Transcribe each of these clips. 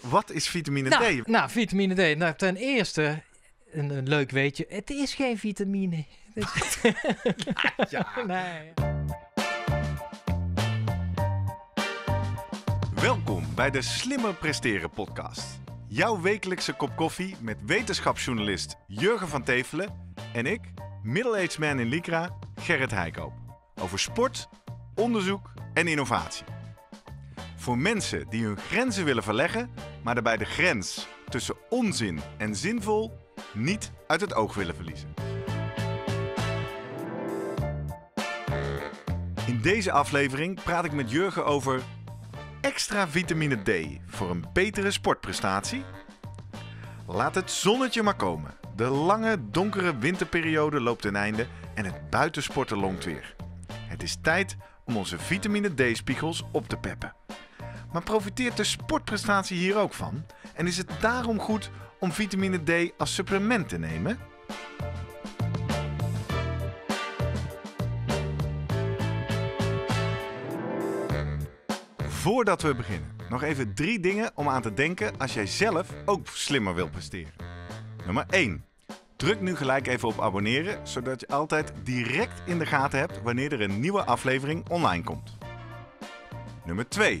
Wat is vitamine nou, D? Nou, vitamine D. Nou, ten eerste, een, leuk weetje, het is geen vitamine. ja, ja. Nee. Welkom bij de Slimmer Presteren podcast. Jouw wekelijkse kop koffie met wetenschapsjournalist Jurgen van Tevelen en ik, middle-aged man in Lycra, Gerrit Heikoop. Over sport, onderzoek en innovatie. Voor mensen die hun grenzen willen verleggen, maar daarbij de grens tussen onzin en zinvol niet uit het oog willen verliezen. In deze aflevering praat ik met Jurgen over extra vitamine D voor een betere sportprestatie. Laat het zonnetje maar komen. De lange, donkere winterperiode loopt ten einde en het buitensporten longt weer. Het is tijd om onze vitamine D-spiegels op te peppen. Maar profiteert de sportprestatie hier ook van? En is het daarom goed om vitamine D als supplement te nemen? Voordat we beginnen, nog even drie dingen om aan te denken als jij zelf ook slimmer wil presteren. Nummer 1. Druk nu gelijk even op abonneren, zodat je altijd direct in de gaten hebt wanneer er een nieuwe aflevering online komt. Nummer 2.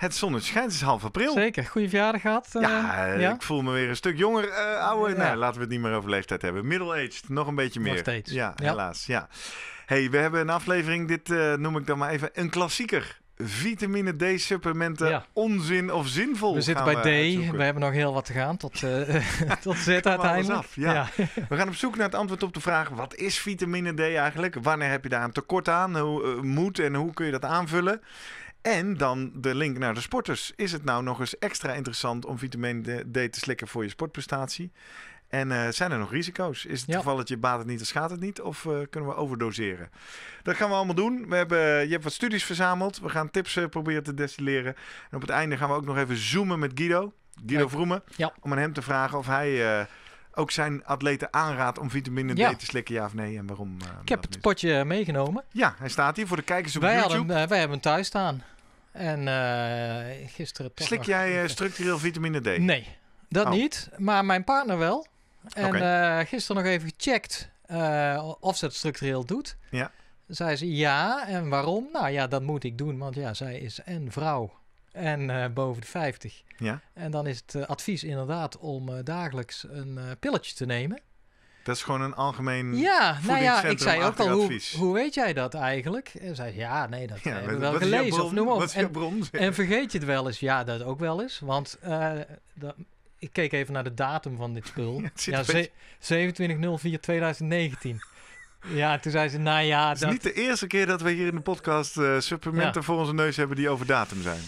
Het zonnetje schijnt, is half april. Zeker, goede verjaardag gehad. Eh, ja, ik voel me weer een stuk jonger, uh, eh, ouder. laten we het niet meer over leeftijd hebben. Middle-aged, nog een beetje meer. Nog steeds. Ja, helaas, ja. hey, we hebben een aflevering, dit eh, noem ik dan maar even een klassieker. Vitamine D supplementen, onzin of zinvol? We zitten bij D, we hebben nog heel wat te gaan tot, tot Z uiteindelijk. ja. we gaan op zoek naar het antwoord op de vraag, wat is vitamine D eigenlijk? Wanneer heb je daar een tekort aan? Hoe moet en hoe kun je dat aanvullen? En dan de link naar de sporters. Is het nou nog eens extra interessant om vitamine D te slikken voor je sportprestatie? En eh, zijn er nog risico's? Is het ja. geval dat je baat het niet en schaadt het niet? Of eh, kunnen we overdoseren? Dat gaan we allemaal doen. We hebben, eh, je hebt wat studies verzameld. We gaan tips proberen te destilleren. En op het einde gaan we ook nog even zoomen met Guido. Guido Vroemen. Ja. Om aan hem te vragen of hij ook zijn atleten aanraadt om vitamine D te slikken, ja of nee? En waarom? Uh, ik heb het potje meegenomen. Ja, hij staat hier voor de kijkers op wij YouTube. Eh, wij hebben hem thuis staan. En eh, gisteren toch Slik jij structureel vitamine D? Nee, dat oh. niet. Maar mijn partner wel. En gisteren nog even gecheckt of ze het structureel doet. Ja. Zei ze ja. En waarom? Nou ja, dat moet ik doen. Want ja, zij is en vrouw en eh, boven de 50. Ja. En dan is het eh, advies inderdaad om eh, dagelijks een pilletje te nemen. Dat is gewoon een algemeen. Ja, nou ja, ik zei ook al, hoe, hoe, weet jij dat eigenlijk? En zei, ja, nee, dat ja, hebben we wel gelezen of noem op. En, vergeet je het wel eens? Ja, dat ook wel eens. Want ik keek even naar de datum van dit spul. ja, ja 27.04.2019. Ja, toen zei ze, nou ja... Het is niet de eerste keer dat we hier in de podcast supplementen voor onze neus hebben die over datum zijn.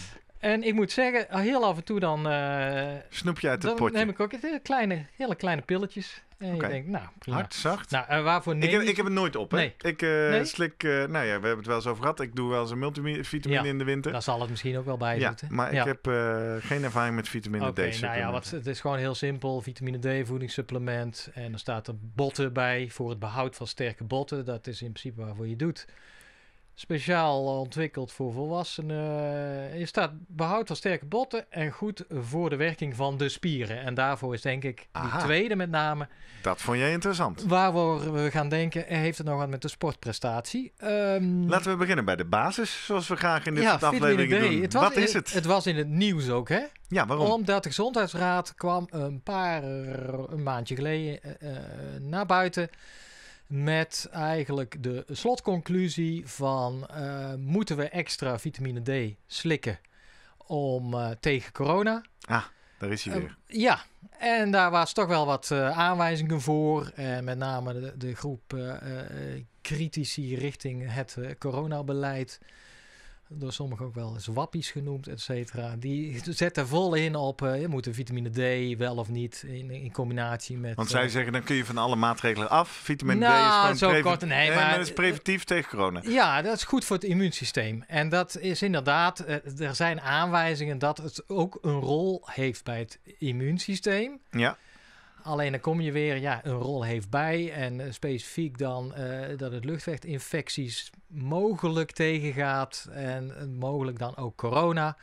En ik moet zeggen, heel af en toe dan... Uh, Snoep je uit het dan neem ik ook hele eh, kleine, hele kleine pilletjes. En okay. je denkt, nou... Prima. zacht? Nou, en waarvoor neem Ik heb, ik heb het nooit op, hè? Ik eh, slik... Uh, nou ja, we hebben het wel eens over gehad. Ik doe wel eens een multivitamine in de winter. Dan zal het misschien ook wel bij ja, zitten. maar ik heb geen ervaring met vitamine okay, D. Nou ja, wat, het is gewoon heel simpel. Vitamine D, voedingssupplement. En dan staat er botten bij voor het behoud van sterke botten. Dat is in principe waarvoor je doet. Speciaal ontwikkeld voor volwassenen. Je eh, staat behoud van sterke botten en goed voor de werking van de spieren. En daarvoor is denk ik Aha. die tweede met name. Dat vond jij interessant. Waar we gaan denken, eh, heeft het nog wat met de sportprestatie? Ehm, Laten we beginnen bij de basis, zoals we graag in dit ja, aflevering doen. Het was, wat is het? Het was in het nieuws ook, hè? Ja, waarom? Omdat de Gezondheidsraad kwam een paar eh, een maandje geleden naar buiten met eigenlijk de slotconclusie van eh, moeten we extra vitamine D slikken om eh, tegen corona? Ah, daar is hij ehm, weer. ja, en daar was toch wel wat eh, aanwijzingen voor. met name de, de groep critici richting het coronabeleid door sommigen ook wel eens wappies genoemd, et cetera. Die zetten vol in op, eh, je moet de vitamine D wel of niet in, in combinatie met... Want eh, zij zeggen, dan kun je van alle maatregelen af. Vitamine D is nou, gewoon zo kort, nee, maar, maar is preventief tegen corona. Ja, dat is goed voor het immuunsysteem. En dat is inderdaad, eh, er zijn aanwijzingen dat het ook een rol heeft bij het immuunsysteem. Ja. Alleen dan kom je weer, ja, een rol heeft bij. En eh, specifiek dan eh, dat het luchtweginfecties mogelijk tegengaat. En eh, mogelijk dan ook corona.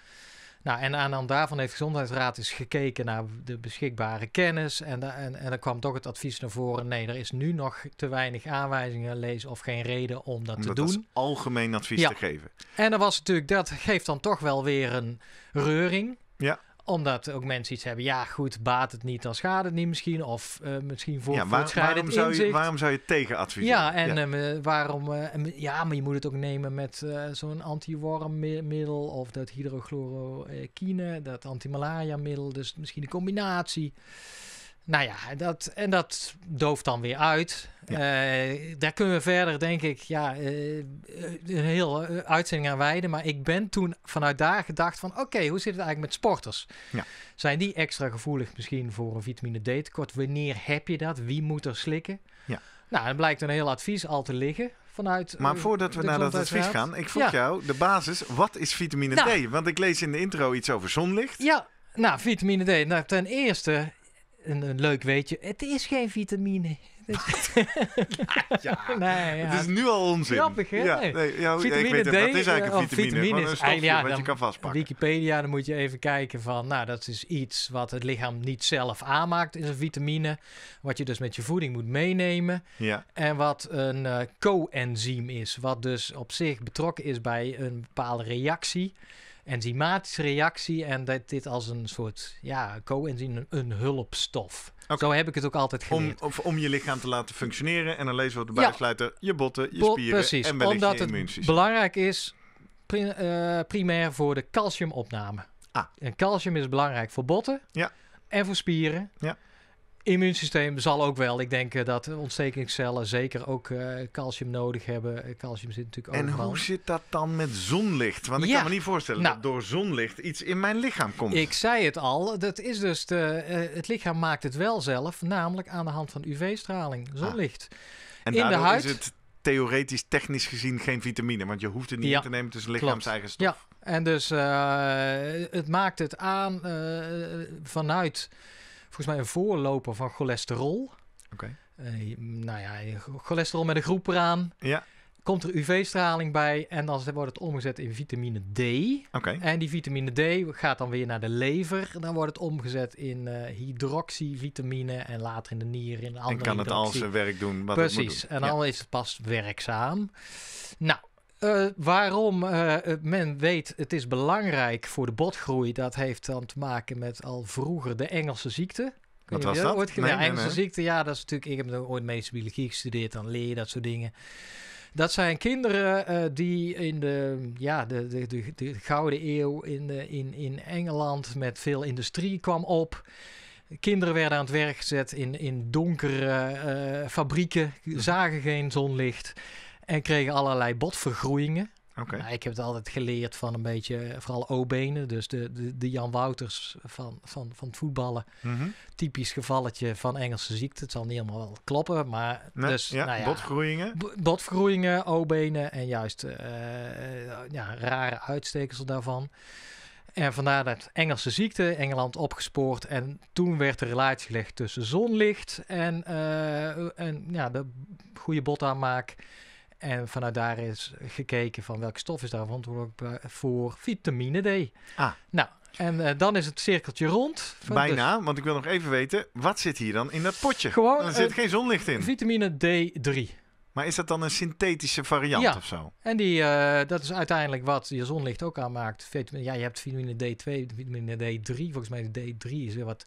Nou, en aan de hand daarvan heeft de Gezondheidsraad eens gekeken naar de beschikbare kennis. En, en, en dan kwam toch het advies naar voren: nee, er is nu nog te weinig aanwijzingen, lees of geen reden om dat te doen. algemeen advies te geven. En er was natuurlijk, dat geeft dan toch wel weer een reuring. Ja omdat ook mensen iets hebben, ja goed, baat het niet, dan schaadt het niet misschien. Of eh, misschien voor ja, waar, waarom zou je Waarom zou je tegen adviseren? Ja, en eh, waarom, eh, ja, maar je moet het ook nemen met zo'n antiwormmiddel of dat hydrochloroquine, dat antimalaria middel. Dus misschien een combinatie. Nou ja, dat, en dat dooft dan weer uit. Eh, daar kunnen we verder, denk ik, ja, eh, eh, een heel uitzending aan wijden. Maar ik ben toen vanuit daar gedacht van, oké, hoe zit het eigenlijk met sporters? Ja. Zijn die extra gevoelig misschien voor een vitamine D tekort? Wanneer heb je dat? Wie moet er slikken? Ja. Nou, dan blijkt een heel advies al te liggen vanuit. Maar voordat we naar dat advies gaan, ik vroeg jou de basis: wat is vitamine D? Nou. Want ik lees in de intro iets over zonlicht. Ja, nou, vitamine D. Nou, ten eerste een, een, leuk weetje. Het is geen vitamine. ja, nee, ja. Het is nu al onzin. Grappig, hè? Ja, nee, ja, vitamine ik weet D, dat is eigenlijk een eh, vitamine. vitamine is ja, wat je kan vastpakken. Wikipedia, dan moet je even kijken van... Nou, dat is iets wat het lichaam niet zelf aanmaakt, is een vitamine. Wat je dus met je voeding moet meenemen. Ja. En wat een eh, co-enzym is. Wat dus op zich betrokken is bij een bepaalde reactie enzymatische reactie en dat dit als een soort ja, coenzym, een hulpstof. Zo heb ik het ook altijd geleerd. Om, om je lichaam te laten functioneren en dan lezen we op de bijsluiter je botten, je spieren precies, en wellicht omdat immuunsysteem. Het belangrijk is eh, primair voor de calciumopname. Ah. En calcium is belangrijk voor botten ja. en voor spieren. Ja immuunsysteem zal ook wel. Ik denk eh, dat ontstekingscellen zeker ook eh, calcium nodig hebben. Eh, calcium zit natuurlijk ook. En hoe zit dat dan met zonlicht? Want ik kan me niet voorstellen nou. dat door zonlicht iets in mijn lichaam komt. Ik zei het al. Dat is dus de, het lichaam maakt het wel zelf, namelijk aan de hand van UV-straling, ah. zonlicht. En in de huid. Is het theoretisch, technisch gezien geen vitamine. Want je hoeft het niet in te nemen, tussen lichaams eigen stof. Ja, en dus het maakt het aan vanuit volgens mij een voorloper van cholesterol. Oké. Okay. Eh, nou ja, cholesterol met een groep eraan. Ja komt er UV-straling bij en dan wordt het omgezet in vitamine D. Oké. En die vitamine D gaat dan weer naar de lever. Dan wordt het omgezet in eh, hydroxyvitamine en later in de nieren in andere En kan het al zijn werk doen wat Precies. moet doen. En dan is het pas werkzaam. Nou, eh, waarom eh, eh, men weet het is belangrijk voor de botgroei, dat heeft dan te maken met al vroeger de Engelse ziekte. Wat was dat? Ooit, Engelse ziekte, ja, dat is natuurlijk. Ik heb ooit medische biologie gestudeerd, dan leer je dat soort dingen. Dat zijn kinderen die in de, ja, de, de, de, Gouden Eeuw in, in, in Engeland met veel industrie kwam op. Kinderen werden aan het werk gezet in, in donkere fabrieken, hm. zagen geen zonlicht. En kregen allerlei botvergroeiingen. Okay. Nou, ik heb het altijd geleerd van een beetje, vooral O-benen. Dus de, de, de, Jan Wouters van, van, van het voetballen. Mhm. Typisch gevalletje van Engelse ziekte. Het zal niet helemaal kloppen, maar... dus, ja, nou ja, botvergroeien. O-benen en juist eh, ja, rare uitstekersel daarvan. En vandaar dat Engelse ziekte, Engeland opgespoord. En toen werd de relatie gelegd tussen zonlicht en, eh, en ja, de goede botaanmaak... aanmaak en vanuit daar is gekeken van welke stof is daar verantwoordelijk voor vitamine D. Ah. Nou, en eh, dan is het cirkeltje rond. Bijna, dus- want ik wil nog even weten, wat zit hier dan in dat potje? Gewoon, er zit geen zonlicht in. Vitamine D3. Maar is dat dan een synthetische variant ja. of zo? En die, eh, dat is uiteindelijk wat je zonlicht ook aanmaakt. Ja, je hebt vitamine D2, vitamine D3. Volgens mij D3 is weer wat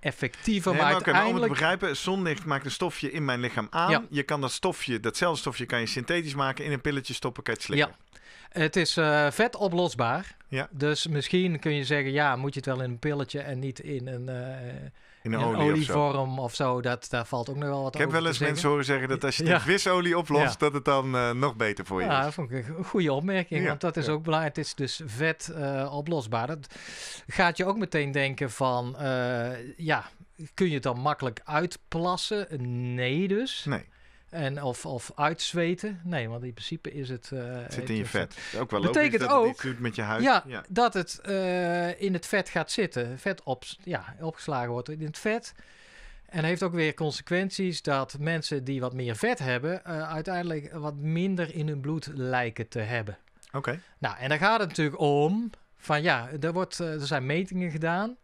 effectiever. maken. maar uiteindelijk... Om het begrijpen, zonlicht maakt een stofje in mijn lichaam aan. Je kan dat stofje, datzelfde stofje, kan je synthetisch maken, in een pilletje stoppen, kan je het slikken. Ja. Het is uh, vet oplosbaar. Ja. Dus misschien kun je zeggen, ja, moet je het wel in een pilletje en niet in een... Eh, in een olievorm of zo. dat, daar valt ook nog wel wat Ik heb wel eens mensen horen zeggen dat als je ja. de oplost, dat het dan eh, nog beter voor je is. Ja, dat vond ik een goede opmerking, want dat is ook belangrijk. Het is dus vet eh, oplosbaar. Dat gaat je ook meteen denken van, eh, ja, kun je het dan makkelijk uitplassen? Nee dus. Nee. En of, of uitzweten. Nee, want in principe is het. Eh, het zit in je vet. Het, ook wel betekent ook, met je huid. Ja, dat het eh, in het vet gaat zitten. Vet op, ja, opgeslagen wordt in het vet. En heeft ook weer consequenties dat mensen die wat meer vet hebben, eh, uiteindelijk wat minder in hun bloed lijken te hebben. Oké. Nou, en dan gaat het natuurlijk om van ja, er, wordt, er zijn metingen gedaan.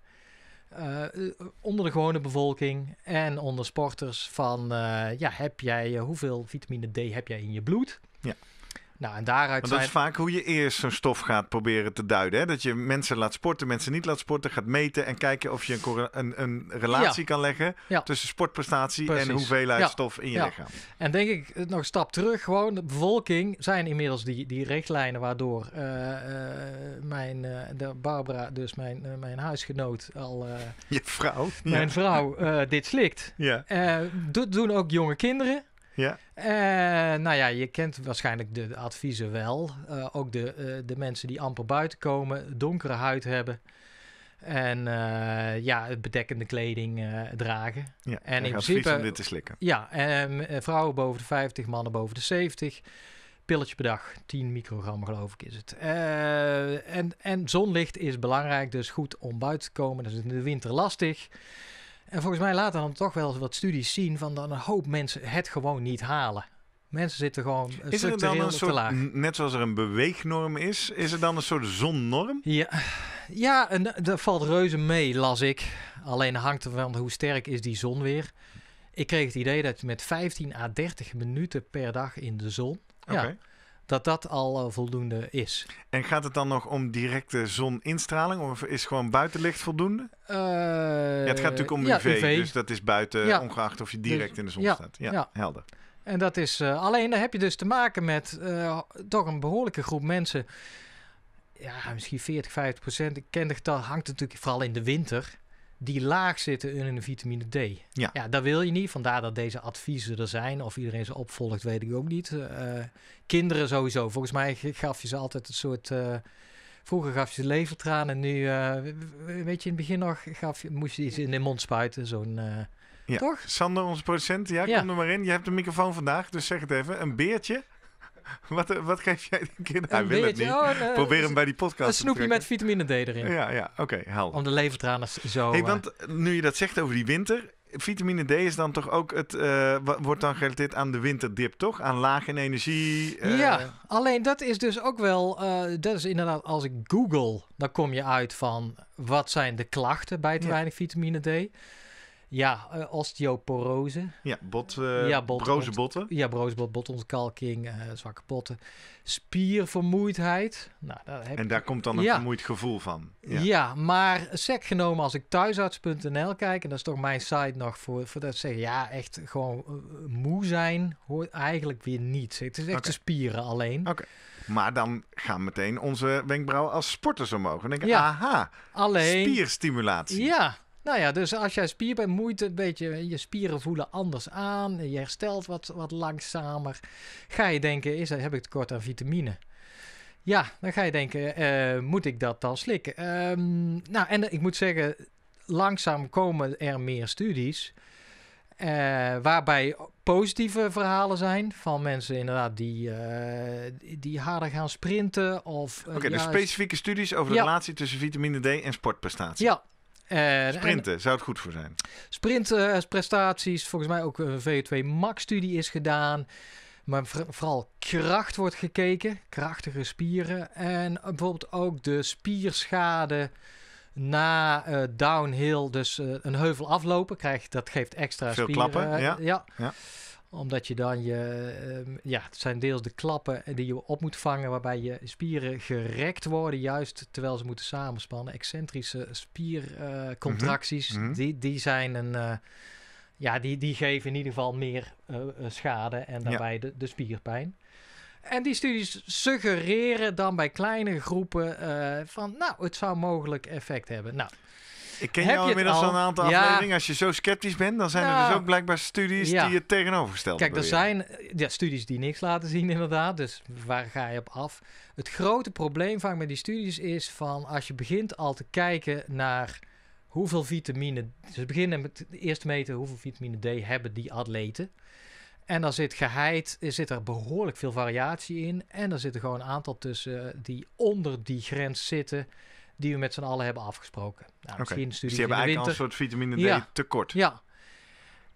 Eh, eh, onder de gewone bevolking en onder sporters van eh, ja, heb jij, hoeveel vitamine D heb jij in je bloed? Ja. Nou, en daaruit Want dat is vaak hoe je eerst zo'n stof gaat proberen te duiden. Hè? Dat je mensen laat sporten, mensen niet laat sporten, gaat meten en kijken of je een, een, een relatie kan leggen tussen sportprestatie en hoeveelheid stof in je lichaam. En denk ik eh, nog een stap terug, gewoon de bevolking zijn inmiddels die, die richtlijnen waardoor eh, eh, mijn, de Barbara, dus mijn, mijn huisgenoot, al. je vrouw. Mijn vrouw dit slikt. Ja. doen ook jonge kinderen. Ja. En eh, nou ja, je kent waarschijnlijk de, adviezen wel. Eh, ook de, eh, de mensen die amper buiten komen, donkere huid hebben. En uh, ja, bedekkende kleding dragen. Ja, en in principe. om dit te slikken. Ja, en, vrouwen boven de 50, mannen boven de 70. Pilletje per dag, 10 microgram geloof ik is het. en, en zonlicht is belangrijk, dus goed om buiten te komen. Dat is in de winter lastig. En volgens mij laten dan toch wel wat studies zien van dat een hoop mensen het gewoon niet halen. Mensen zitten gewoon is er dan een soort, laag. Net zoals er een beweegnorm is, is er dan een soort zonnorm? Ja, ja en dat valt reuze mee, las ik. Alleen hangt er van hoe sterk is die zon weer. Ik kreeg het idee dat je met 15 à 30 minuten per dag in de zon... Ja, dat dat al eh, voldoende is. En gaat het dan nog om directe zoninstraling of is gewoon buitenlicht voldoende? ja, het gaat natuurlijk om eh, UV, dus dat is buiten, ongeacht of je dus direct in de zon staat. Ja, helder. En dat is eh, alleen, dan heb je dus te maken met toch een behoorlijke groep mensen. Ja, misschien 40, 50 procent. Ik ken dat hangt natuurlijk vooral in de winter die laag zitten in een vitamine D. Ja. dat wil je niet. Vandaar dat deze adviezen er zijn. Of iedereen ze opvolgt, weet ik ook niet. Eh, kinderen sowieso. Volgens mij gaf je ze altijd een soort... Eh, vroeger gaf je ze levertranen. Nu, eh, weet je, in het begin nog gaf je, moest je iets in de mond spuiten. Zo'n... Ja. Toch? Sander, onze producent, ja, ja, kom er maar in. Je hebt de microfoon vandaag, dus zeg het even. Een beertje. wat, eh, wat geef jij de kinderen? Hij oh, Probeer hem bij die podcast Een snoepje met vitamine D erin. Ja, ja oké, okay, Om de levertranen zo... Hey, eh, want eh, nu je dat zegt over die winter... Vitamine D is dan toch ook het, wordt dan gerelateerd aan de winterdip, toch? Aan laag in energie. Ja, alleen dat is dus ook wel, dat is inderdaad, als ik Google, dan kom je uit van wat zijn de klachten bij te weinig vitamine D. Ja, eh, osteoporose. Ja, bot, uh, broze botten. Ja, broze bot, botontkalking, eh, zwakke potten. Spiervermoeidheid. Nou, daar heb en daar komt dan een vermoeid gevoel van. Ja, ja maar sec genomen als ik thuisarts.nl kijk... en dat is toch mijn site nog voor, voor dat zeggen... ja, echt gewoon moe zijn hoort eigenlijk weer niet. Het is echt de spieren alleen. Oké. Maar dan gaan meteen onze wenkbrauwen als sporters omhoog. En denken, aha, alleen, spierstimulatie. Ja, nou ja, dus als jij spier bent, moeite een beetje, je spieren voelen anders aan, je herstelt wat, wat langzamer. Ga je denken, is, heb ik tekort aan vitamine? Ja, dan ga je denken, eh, moet ik dat dan slikken? Ehm, nou, en ik moet zeggen, langzaam komen er meer studies. Eh, waarbij positieve verhalen zijn van mensen inderdaad die, eh, die harder gaan sprinten. of. Oké, okay, dus specifieke studies over de relatie tussen vitamine D en sportprestatie. Ja, eh, Sprinten, zou het goed voor zijn? Eh, prestaties volgens mij ook eh, een vo 2 Max-studie is gedaan. Maar vooral kracht wordt gekeken, krachtige spieren. En bijvoorbeeld ook de spierschade na downhill, dus een heuvel aflopen, krijg, dat geeft extra Veel spieren. klappen, ja. ja omdat je dan je, ehm, ja, het zijn deels de klappen die je op moet vangen, waarbij je spieren gerekt worden, juist terwijl ze moeten samenspannen. Excentrische spiercontracties, mhm. Mhm. die, die zijn een eh, ja, die, die geven in ieder geval meer eh, eh, schade en daarbij de, de spierpijn. En die studies suggereren dan bij kleine groepen van, nou, het zou mogelijk effect hebben. Nou, ik ken jou inmiddels al een aantal ja. afleveringen. Als je zo sceptisch bent, dan zijn er dus ook blijkbaar studies ja. die het tegenovergesteld Kijk, er zijn eh, ja, studies die niks laten zien inderdaad. Dus waar ga je op af? Het grote probleem van met die studies is van... als je begint al te kijken naar hoeveel vitamine... Dus beginnen met eerst meten hoeveel vitamine D hebben die atleten. En dan zit geheid, zit er behoorlijk veel variatie in. En er zitten gewoon een aantal tussen die onder die grens zitten die we met z'n allen hebben afgesproken. Nou, okay. Dus die hebben eigenlijk al een soort vitamine D tekort. Ja.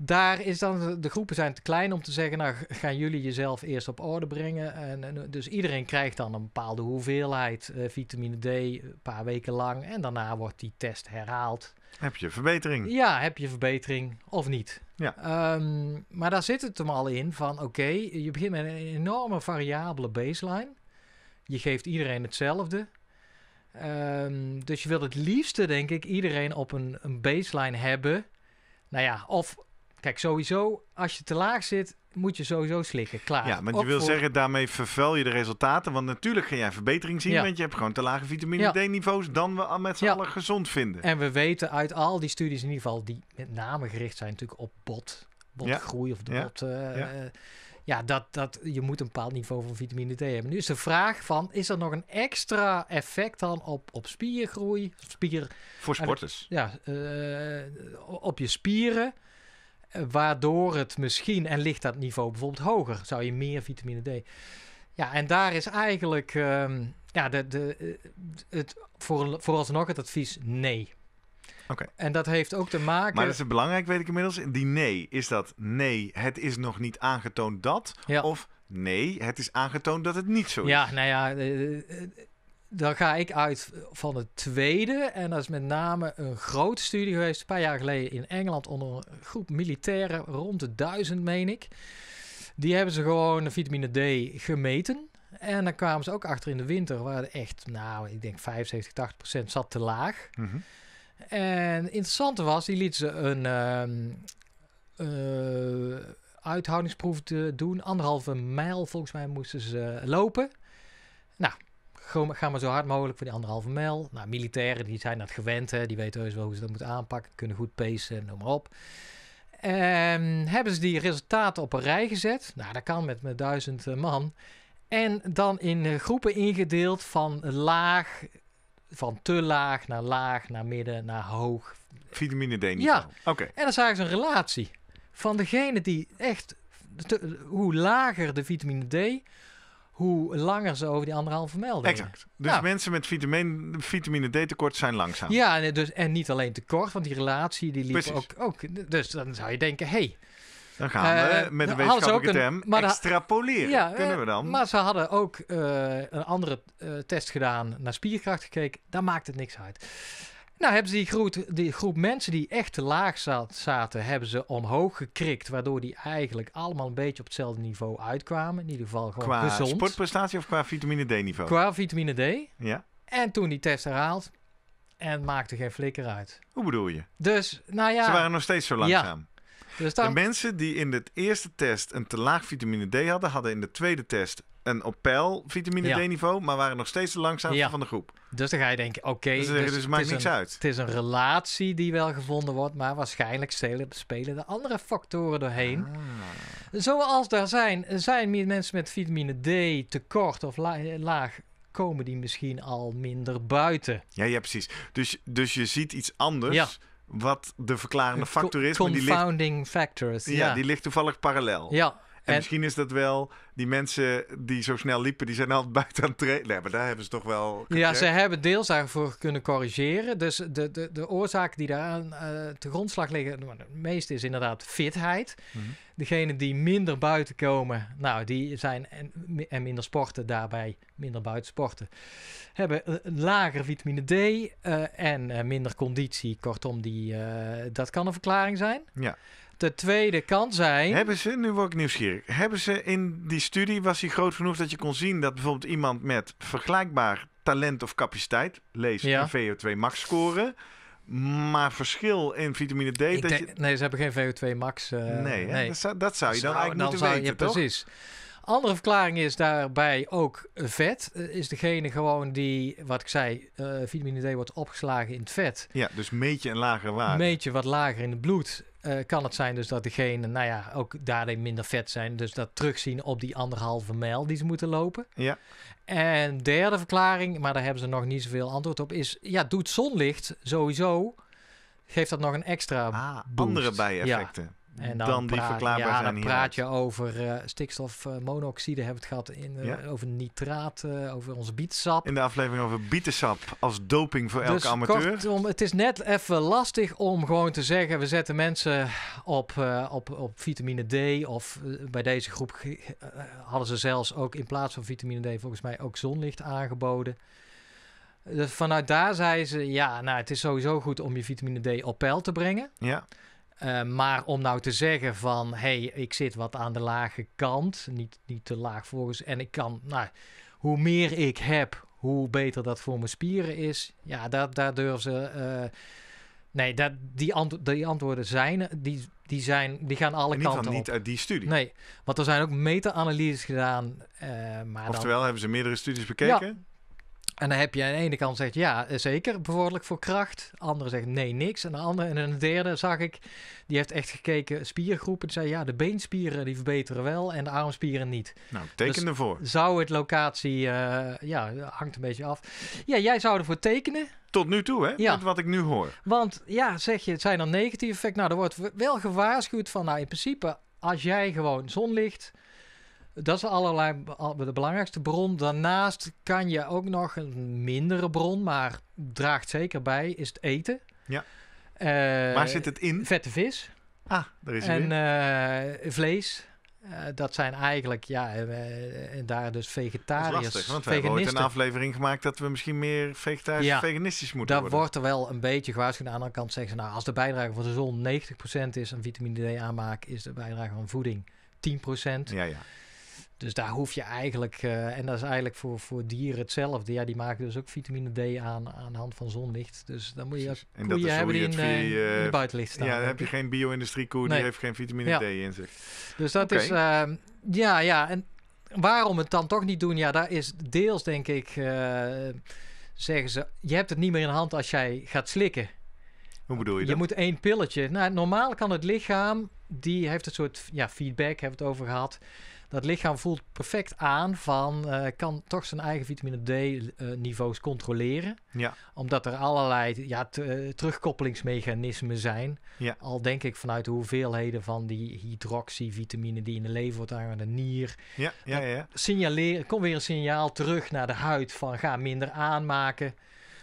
Daar is dan, de groepen zijn te klein om te zeggen, nou gaan jullie jezelf eerst op orde brengen. En, dus iedereen krijgt dan een bepaalde hoeveelheid eh, vitamine D eh, een paar weken lang. En daarna wordt die test herhaald. Heb je verbetering? Ja, heb je verbetering of niet? Ja. Ehm, maar daar zit het hem al in van, oké, je begint met een enorme variabele baseline. Je geeft iedereen hetzelfde. Ehm, dus je wilt het liefste, denk ik, iedereen op een, een baseline hebben. Nou ja, of Kijk, sowieso, als je te laag zit, moet je sowieso slikken. Klaar. Ja, want je wil zeggen, daarmee vervuil je de resultaten. Want natuurlijk ga jij verbetering zien, want je hebt gewoon te lage vitamine D-niveaus dan we met z'n allen gezond vinden. En we weten uit al die studies in ieder geval, die met name gericht zijn natuurlijk op bot, botgroei of de bot... Eh, eh, ja, dat, dat, je moet een bepaald niveau van vitamine D hebben. Nu is de vraag van, is er nog een extra effect dan op, op spiergroei? Spier, Voor sporters. Eh, ja, eh, op je spieren. Eh, waardoor het misschien, en ligt dat niveau bijvoorbeeld hoger, zou je meer vitamine D. Ja, en daar is eigenlijk ehm, ja, de, de, het, voor, vooralsnog het advies nee. Okay. En dat heeft ook te maken. Maar dat is belangrijk, weet ik inmiddels. Die nee, is dat nee, het is nog niet aangetoond dat? Of nee, het is aangetoond dat het niet zo is? Ja, nou ja. Eh, eh, eh, dan ga ik uit van het tweede. En dat is met name een grote studie geweest. Een paar jaar geleden in Engeland. onder een groep militairen. rond de duizend, meen ik. Die hebben ze gewoon de vitamine D gemeten. En dan kwamen ze ook achter in de winter. waar echt, nou, ik denk 75, 80 procent zat te laag. Mm en interessant was, die liet ze een uh, uithoudingsproef te doen. Anderhalve mijl volgens mij moesten ze lopen. Nou, gaan ga maar zo hard mogelijk voor die anderhalve mijl. Nou, militairen die zijn dat gewend, hè? die weten heus wel hoe ze dat moeten aanpakken, kunnen goed pacen, noem maar op. En hebben ze die resultaten op een rij gezet? Nou, dat kan met, met duizend eh, man. En dan in eh, groepen ingedeeld van laag, van te laag naar laag, naar midden, naar hoog. Vitamine D niet. Ja, oké. En dan zagen ze een relatie van degene die echt, hoe lager de vitamine D, hoe langer ze over die anderhalve mijl Exact. Dus mensen met vitamine, vitamine D tekort zijn langzaam. Ja, en, dus, en niet alleen tekort, want die relatie die liep ook, ook. Dus dan zou je denken, hé, hey, dan gaan we eh, met nou, een wetenschappelijke term een, extrapoleren. Ja, Kunnen eh, we dan? Maar ze hadden ook eh, een andere test gedaan naar spierkracht gekeken. Daar maakt het niks uit. Nou, hebben ze die groep, die groep mensen die echt te laag zaten, hebben ze omhoog gekrikt. Waardoor die eigenlijk allemaal een beetje op hetzelfde niveau uitkwamen. In ieder geval gewoon qua gezond. Qua sportprestatie of qua vitamine D niveau? Qua vitamine D. Ja. En toen die test herhaald. En maakte geen flikker uit. Hoe bedoel je? Dus, nou ja. Ze waren nog steeds zo langzaam. Ja. Dus dan... De mensen die in de eerste test een te laag vitamine D hadden, hadden in de tweede test een op peil vitamine D niveau, maar waren nog steeds de langzaamste van de groep. Dus dan ga je denken, oké, dus, dus, dus het maakt niks uit. Het is een relatie die wel gevonden wordt, maar waarschijnlijk spelen de andere factoren doorheen. Ah. Zoals er zijn, zijn mensen met vitamine D tekort of laag komen die misschien al minder buiten. Ja, ja precies. Dus, dus je ziet iets anders wat de verklarende factor is. Confounding maar die ligt, factors. Ja, ja, die ligt toevallig parallel. Ja, en, misschien is dat wel die mensen die zo snel liepen, die zijn altijd buiten aan het trainen. Nee, maar daar hebben ze toch wel. Ja, ze hebben deels daarvoor kunnen corrigeren. Dus de, de, de oorzaken die daaraan eh, te grondslag liggen, nou, het meeste is inderdaad fitheid. Mm Degenen die minder buiten komen, nou, die zijn en, en minder sporten, daarbij minder buiten sporten, hebben lager vitamine D eh, en eh, minder conditie. Kortom, die, dat kan een verklaring zijn. Ja de tweede kan zijn. Hebben ze, nu word ik nieuwsgierig, hebben ze in die studie, was die groot genoeg dat je kon zien dat bijvoorbeeld iemand met vergelijkbaar talent of capaciteit, lees ja. VO2 max scoren, maar verschil in vitamine D. dat je... Nee, ze hebben geen VO2 max. Eh, nee, Dat, zou, je dan eigenlijk niet moeten weten, toch? Precies. Andere verklaring is daarbij ook vet. Eh, is degene gewoon die, wat ik zei, eh, vitamine D wordt opgeslagen in het vet. Ja, dus meet je een lagere waarde. Meet je wat lager in het bloed. Eh, kan het zijn dus dat degene, nou ja, ook daarin minder vet zijn. Dus dat terugzien op die anderhalve mijl die ze moeten lopen. Ja. En derde verklaring, maar daar hebben ze nog niet zoveel antwoord op, is ja, doet zonlicht sowieso, geeft dat nog een extra ah, andere bijeffecten. En dan, die praat je over eh, stikstofmonoxide, hebben het gehad, in, eh, over nitraat, over onze bietensap. In de aflevering over bietensap als doping voor elke dus amateur. Kortom, het is net even lastig om gewoon te zeggen, we zetten mensen op, eh, op, op vitamine D. Of bij deze groep hadden ze zelfs ook in plaats van vitamine D volgens mij ook zonlicht aangeboden. Dus vanuit daar zei ze, ja, nou, het is sowieso goed om je vitamine D op peil te brengen. Ja. Eh, maar om nou te zeggen van, hey, ik zit wat aan de lage kant, niet, niet te laag volgens, en ik kan, nou, hoe meer ik heb, hoe beter dat voor mijn spieren is. Ja, daar, daar durven ze, eh, nee, dat, die, die antwoorden zijn, die, die, zijn, die gaan alle kanten op. niet uit die studie. Nee, want er zijn ook meta-analyses gedaan. Eh, maar Oftewel, hebben ze meerdere studies bekeken? Ja. En dan heb je aan de ene kant zegt ja, eh, zeker, bevorderlijk voor kracht. andere zegt nee, niks. En de andere en een derde zag ik, die heeft echt gekeken spiergroepen. Die zei ja, de beenspieren die verbeteren wel en de armspieren niet. Nou, teken ervoor. Dus zou het locatie, uh, ja, hangt een beetje af. Ja, jij zou ervoor tekenen. Tot nu toe, hè? Ja. Met wat ik nu hoor. Want ja, zeg je, het zijn dan negatieve effecten. Nou, er wordt wel gewaarschuwd van, nou, in principe, als jij gewoon zonlicht dat is allerlei, de belangrijkste bron. Daarnaast kan je ook nog een mindere bron, maar draagt zeker bij, is het eten. Ja. Eh, Waar zit het in? Vette vis. Ah, daar is En eh, vlees. Eh, dat zijn eigenlijk, ja, en daar dus vegetariërs. Dat want we hebben een aflevering gemaakt dat we misschien meer vegetarisch ja, veganistisch moeten daar Dat wordt er wel een beetje gewaarschuwd. Aan de andere kant zeggen ze, nou, als de bijdrage van de zon 90% is aan vitamine D aanmaak, is de bijdrage van voeding 10%. Ja, ja. Dus daar hoef je eigenlijk, eh, en dat is eigenlijk voor, voor dieren hetzelfde. Ja, die maken dus ook vitamine D aan aan de hand van zonlicht. Dus dan moet je ook en dat is hebben die in, uh, de eh, buitenlicht staan. Ja, dan heb je geen bio-industrie koe, die heeft geen vitamine D in zich. Dus dat is, ehm, ja, ja. En waarom het dan toch niet doen? Ja, daar is deels denk ik, zeggen ze, je hebt het niet meer in de hand als jij gaat slikken. Hoe bedoel je dat? Je moet één pilletje. Nou, normaal kan het lichaam, die heeft een soort ja, feedback, hebben we het over gehad dat lichaam voelt perfect aan van eh, kan toch zijn eigen vitamine D-niveaus eh, controleren. Ja. Omdat er allerlei ja, eh, terugkoppelingsmechanismen zijn. Ja. Al denk ik vanuit de hoeveelheden van die hydroxyvitamine die in de lever wordt aan de nier. Ja, ja, ja. Signaleer, kom weer een signaal terug naar de huid van ga minder aanmaken.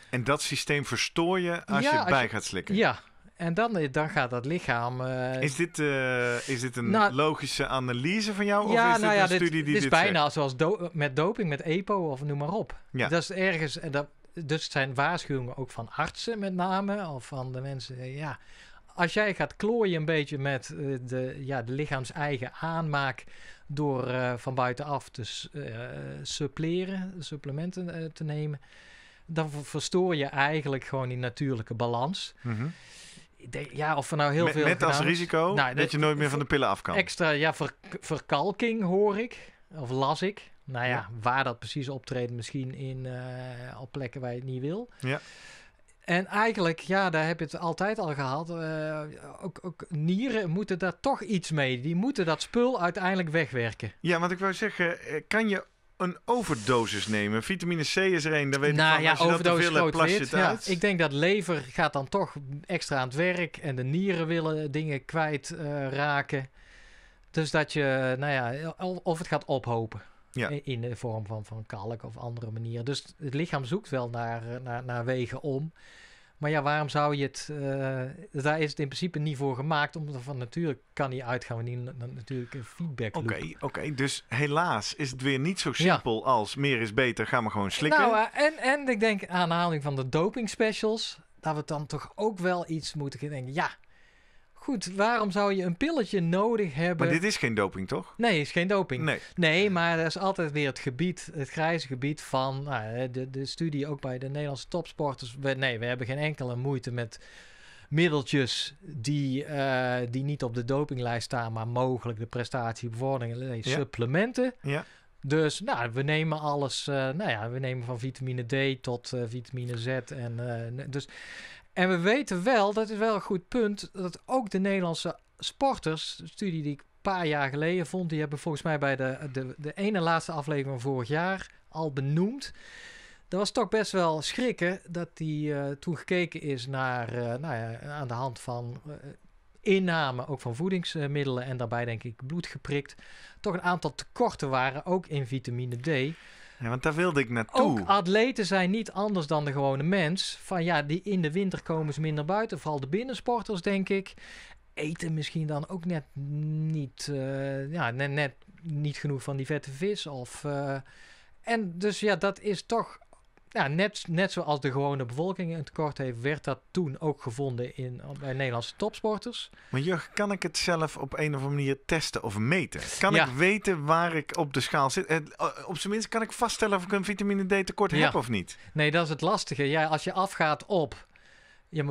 En dat systeem verstoor je als je het bij gaat slikken. Ja, en dan, eh, dan gaat dat lichaam. Eh, is, dit, eh, is dit een nou, logische analyse van jou? Ja, of is nou dit een dit, studie die dit is bijna zoals met doping, met EPO of noem maar op. Ja. Dat is ergens. En dat, dus het zijn waarschuwingen ook van artsen met name. Of van de mensen. Ja, als jij gaat klooien een beetje met de, ja, de lichaams eigen aanmaak door van buitenaf te suppleren, supplementen te nemen, dan verstoor je eigenlijk gewoon die natuurlijke balans. Mm ja, of er nou heel veel. Met als risico nou, dat je nooit meer van de pillen af kan. Extra, ja, verkalking hoor ik. Of las ik. Nou ja, waar dat precies optreedt, misschien in eh, op plekken waar je het niet wil. Ja. En eigenlijk, ja, daar heb je het altijd al gehad. Eh, ook, ook, nieren moeten daar toch iets mee. Die moeten dat spul uiteindelijk wegwerken. Ja, want ik wou zeggen, eh, kan je een overdosis nemen? Vitamine C is er een, daar weet nou, ik van. Ja, overdosis dat te het Ik denk dat lever gaat dan toch extra aan het werk. En de nieren willen dingen kwijtraken. Eh, raken. dus dat je, nou ja, of het gaat ophopen. In de vorm van, van kalk of andere manieren. Dus het lichaam zoekt wel naar, eh, naar wegen om. Maar ja, waarom zou je het... Eh, daar is het in principe niet voor gemaakt. Omdat van natuurlijk kan niet uitgaan. We niet natuurlijk een feedback Oké, oké. dus helaas is het weer niet zo simpel als meer is beter. Gaan we gewoon slikken. Nou, eh, en, en ik denk aan aanhaling van de doping specials. Dat we dan toch ook wel iets moeten denken. Ja, Goed, waarom zou je een pilletje nodig hebben? Maar dit is geen doping, toch? Nee, is geen doping. Nee, nee maar dat is altijd weer het gebied, het grijze gebied van nou, de, de studie ook bij de Nederlandse topsporters. nee, we hebben geen enkele moeite met middeltjes die, eh, die niet op de dopinglijst staan, maar mogelijk de prestatie bevorderen. Nee, supplementen. Ja. Dus nou, we nemen alles, eh, nou ja, we nemen van vitamine D tot eh, vitamine Z. En, dus, en we weten wel, dat is wel een goed punt, dat ook de Nederlandse sporters, een studie die ik een paar jaar geleden vond, die hebben volgens mij bij de, de, de ene laatste aflevering van vorig jaar al benoemd. Dat was toch best wel schrikken dat die eh, toen gekeken is naar, eh, nou ja, aan de hand van eh, inname ook van voedingsmiddelen en daarbij denk ik bloed geprikt, toch een aantal tekorten waren, ook in vitamine D. Ja, want daar wilde ik naartoe. Ook atleten zijn niet anders dan de gewone mens. Van ja, die in de winter komen ze minder buiten. Vooral de binnensporters, denk ik. Eten misschien dan ook net niet, eh, ja, net, net, niet genoeg van die vette vis. Of, eh, en dus ja, dat is toch ja, net, net zoals de gewone bevolking een tekort heeft, werd dat toen ook gevonden in, bij Nederlandse topsporters. Maar Jurgen, kan ik het zelf op een of andere manier testen of meten? Kan ik weten waar ik op de schaal zit? Eh, eh, op zijn minst kan ik vaststellen of ik een vitamine D tekort heb of niet? Nee, dat is het lastige. Ja, als je afgaat op... Ja,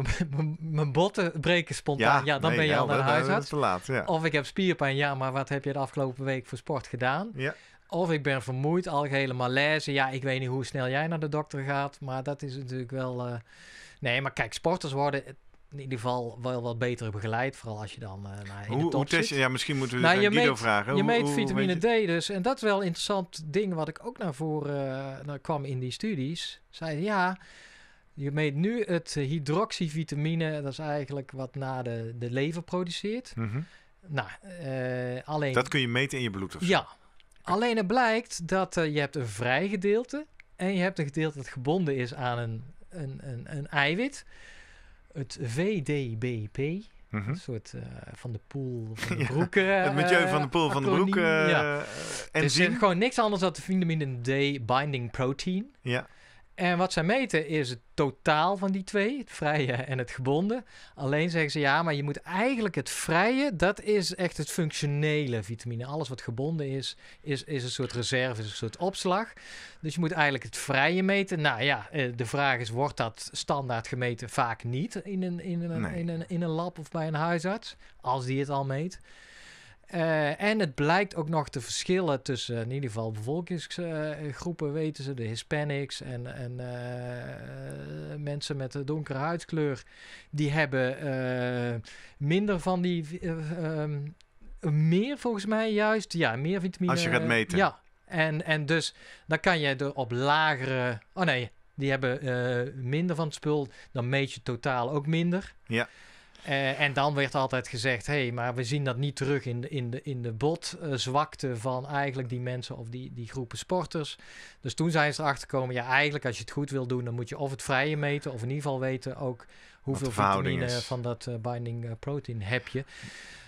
mijn botten breken spontaan. Ja, dan ben je al naar huis. Of ik heb spierpijn. Ja, maar wat heb je de afgelopen week voor sport gedaan? Ja. Of ik ben vermoeid, algehele malaise. Ja, ik weet niet hoe snel jij naar de dokter gaat. Maar dat is natuurlijk wel. Eh, nee, maar kijk, sporters worden in ieder geval wel wat beter begeleid. Vooral als je dan uh, naar hoe, de hoe test je? Ja, misschien moeten we nou, je meet, vragen. Je meet vitamine D dus. En dat is wel een interessant ding wat ik ook naar voren uh, kwam in die studies. Zeiden ja, je meet nu het hydroxyvitamine. Dat is eigenlijk wat na de, de lever produceert. Mm Nou, alleen... Dat kun je meten in je bloed of zo? Ja, Alleen het blijkt dat eh, je hebt een vrij gedeelte en je hebt een gedeelte dat gebonden is aan een, een, een, een eiwit. Het VDBP, mhm. een soort eh, van de pool van de broeken. Eh, het milieu van de pool van de broeken. ja. En dus er gewoon niks anders dan de vitamine D binding protein. Ja. En wat zij meten is het totaal van die twee, het vrije en het gebonden. Alleen zeggen ze ja, maar je moet eigenlijk het vrije, dat is echt het functionele vitamine. Alles wat gebonden is, is, is een soort reserve, is een soort opslag. Dus je moet eigenlijk het vrije meten. Nou ja, eh, de vraag is, wordt dat standaard gemeten? Vaak niet in een, in een, in een, in een lab of bij een huisarts, als die het al meet. Eh, en het blijkt ook nog te verschillen tussen in ieder geval bevolkingsgroepen, eh, weten ze, de Hispanics en, en eh, mensen met een donkere huidskleur. Die hebben minder van die, ehm, meer volgens mij juist, ja, meer vitamine. Als je gaat meten. Ja, en, en dus dan kan je er op lagere, oh nee, die hebben minder van het spul, dan meet je totaal ook minder. Ja. Eh, en dan werd altijd gezegd: hé, hey, maar we zien dat niet terug in de, in de, in de botzwakte van eigenlijk die mensen of die, die groepen sporters. Dus toen zijn ze erachter gekomen: ja, eigenlijk als je het goed wil doen, dan moet je of het vrije meten, of in ieder geval weten ook hoeveel vitamine van dat eh, binding eh, protein heb je.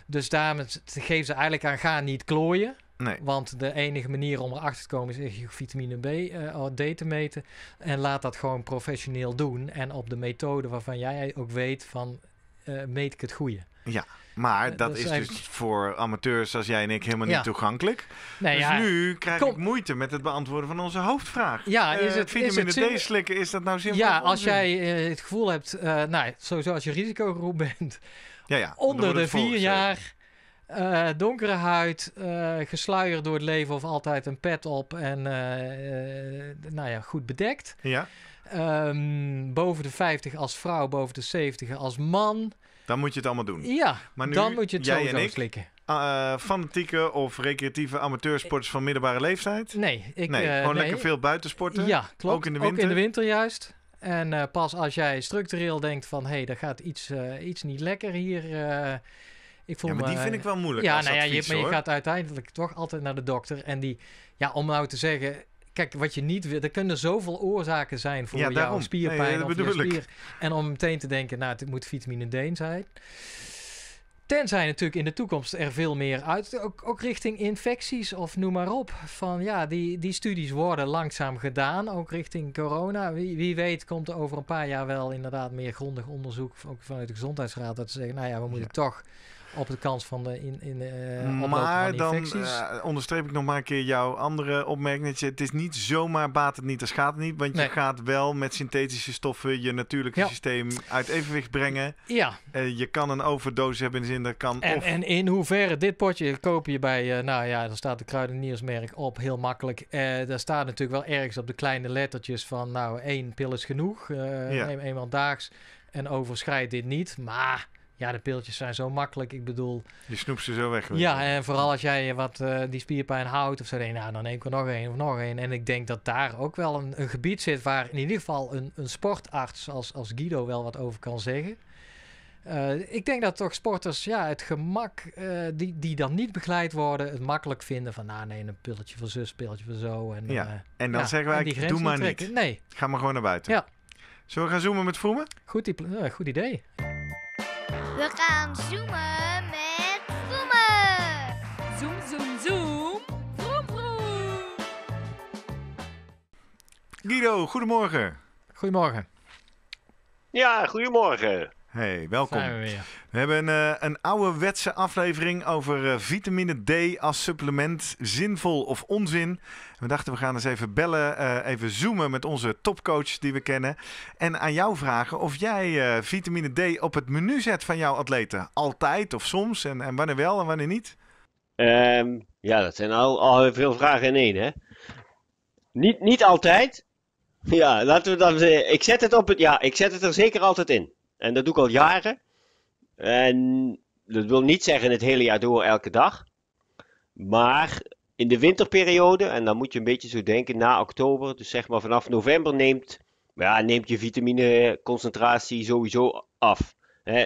Dus daarmee geven ze eigenlijk aan: ga niet klooien. Nee. Want de enige manier om erachter te komen is je vitamine B, uh, D te meten. En laat dat gewoon professioneel doen. En op de methode waarvan jij ook weet van eh, meet ik het goede. Ja, maar eh, dat, is, dus voor amateurs als jij en ik helemaal niet toegankelijk. Nee, dus nu krijg ik moeite met het beantwoorden van onze hoofdvraag. Ja, eh, is het, uh, vitamine is het D is dat nou zinvol? Ja, als jij het gevoel hebt, nou, sowieso als je risicogroep bent, ja, ja, onder de vier jaar... donkere huid, uh, gesluierd door het leven of altijd een pet op en nou ja, goed bedekt. Ja. Ehm, boven de 50 als vrouw, boven de 70 als man. Dan moet je het allemaal doen. Ja, dan moet je het jij sowieso en eh, fanatieke of recreatieve amateursporters van middelbare leeftijd? Nee. Ik, nee eh, gewoon lekker veel buitensporten? Ja, klopt. Ook in de winter? Ook in de winter juist. En eh, pas als jij structureel denkt van... hé, hey, gaat iets, iets niet lekker hier... Ik voel ja, maar die vind ik wel moeilijk. Ja, nou ja, je, maar je gaat uiteindelijk toch altijd naar de dokter. En die, ja, om nou te zeggen, Kijk, wat je niet wil, er kunnen zoveel oorzaken zijn voor ja, jouw spierpijn nee, of spier. En om meteen te denken, nou, het moet vitamine D zijn. Tenzij natuurlijk in de toekomst er veel meer uit, ook, ook, richting infecties of noem maar op. Van ja, die, die studies worden langzaam gedaan, ook richting corona. Wie, wie weet komt er over een paar jaar wel inderdaad meer grondig onderzoek, ook vanuit de gezondheidsraad, dat ze zeggen, nou ja, we moeten toch op de kans van de in, in eh, Maar dan eh, onderstreep ik nog maar een keer jouw andere opmerking. Het is niet zomaar baat het niet als gaat niet. Want je gaat wel met synthetische stoffen je natuurlijke systeem uit evenwicht brengen. Ja. Eh, je kan een overdosis hebben in de zin dat kan... En, of... en in hoeverre dit potje koop je bij... nou ja, dan staat de kruideniersmerk op heel makkelijk. daar staat natuurlijk wel ergens op de kleine lettertjes van... Nou, één pil is genoeg. Ja. Neem eenmaal daags en overschrijd dit niet. Maar ja, de piltjes zijn zo makkelijk. Ik bedoel... Je snoep ze zo weg. Ja, en vooral als jij wat eh, die spierpijn houdt of zo. Nou, dan neem ik er nog één of nog één. En ik denk dat daar ook wel een, een gebied zit... waar in ieder geval een, een sportarts als, als Guido wel wat over kan zeggen. Eh, ik denk dat toch sporters ja, het gemak, eh, die, die dan niet begeleid worden, het makkelijk vinden van ah, nee, een pilletje voor zus, pilletje voor zo. En, ja. en dan zeggen wij, doe maar niet. Nee. Ga maar gewoon naar buiten. Ja. Zullen we gaan zoomen met Vroemen? Goed, goed idee. We gaan zoomen met vroemen. Zoom, zoom, zoom. Vroom, vroom. Guido, goedemorgen. Goedemorgen. Ja, goedemorgen. Hey, welkom. we, hebben een, oude eh, een ouderwetse aflevering over eh, vitamine D als supplement. Zinvol of onzin. We dachten we gaan eens even bellen, eh, even zoomen met onze topcoach die we kennen. En aan jou vragen of jij vitamine D op het menu zet van jouw atleten. Altijd of soms en, en wanneer wel en wanneer niet? Ehm, ja, dat zijn al, al veel vragen in één hè. Niet, niet altijd. Ja, laten we dan Ik zet het op het. Ja, ik zet het er zeker altijd in. En dat doe ik al jaren. En dat wil niet zeggen het hele jaar door, elke dag. Maar in de winterperiode, en dan moet je een beetje zo denken na oktober, dus zeg maar vanaf november neemt, ja, neemt je vitamineconcentratie sowieso af.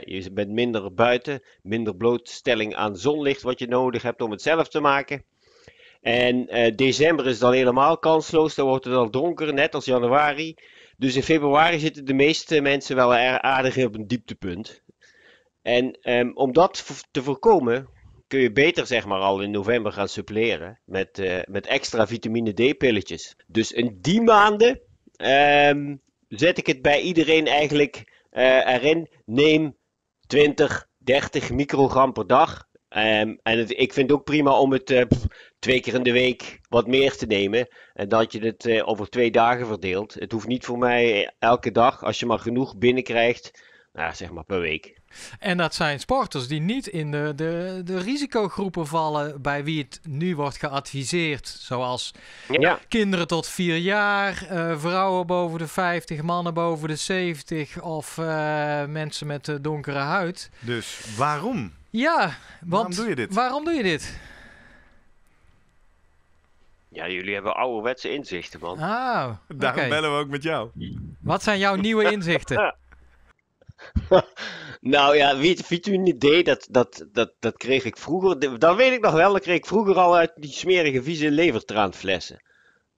je bent minder buiten, minder blootstelling aan zonlicht wat je nodig hebt om het zelf te maken. En eh, december is dan helemaal kansloos, dan wordt het al donker, net als januari. Dus in februari zitten de meeste mensen wel aardig op een dieptepunt. En ehm, om dat te voorkomen, kun je beter zeg maar al in november gaan suppleren met, eh, met extra vitamine D pilletjes. Dus in die maanden ehm, zet ik het bij iedereen eigenlijk eh, erin. Neem 20, 30 microgram per dag. Ehm, en ik vind het ook prima om het twee keer in de week wat meer te nemen. En dat je het eh, over twee dagen verdeelt. Het hoeft niet voor mij elke dag, als je maar genoeg binnenkrijgt, nou, zeg maar per week. En dat zijn sporters die niet in de, de, de risicogroepen vallen bij wie het nu wordt geadviseerd. Zoals kinderen tot vier jaar, eh, vrouwen boven de 50, mannen boven de 70 of eh, mensen met donkere huid. Dus waarom? Ja, want waarom doe je dit? Waarom doe je dit? Ja, jullie hebben ouderwetse inzichten, man. Ah, Daarom bellen we ook met jou. Wat zijn jouw nieuwe inzichten? nou ja, vitamine D idee, dat, dat, dat, dat kreeg ik vroeger. Dat weet ik nog wel, dat kreeg ik vroeger al uit die smerige vieze levertraanflessen.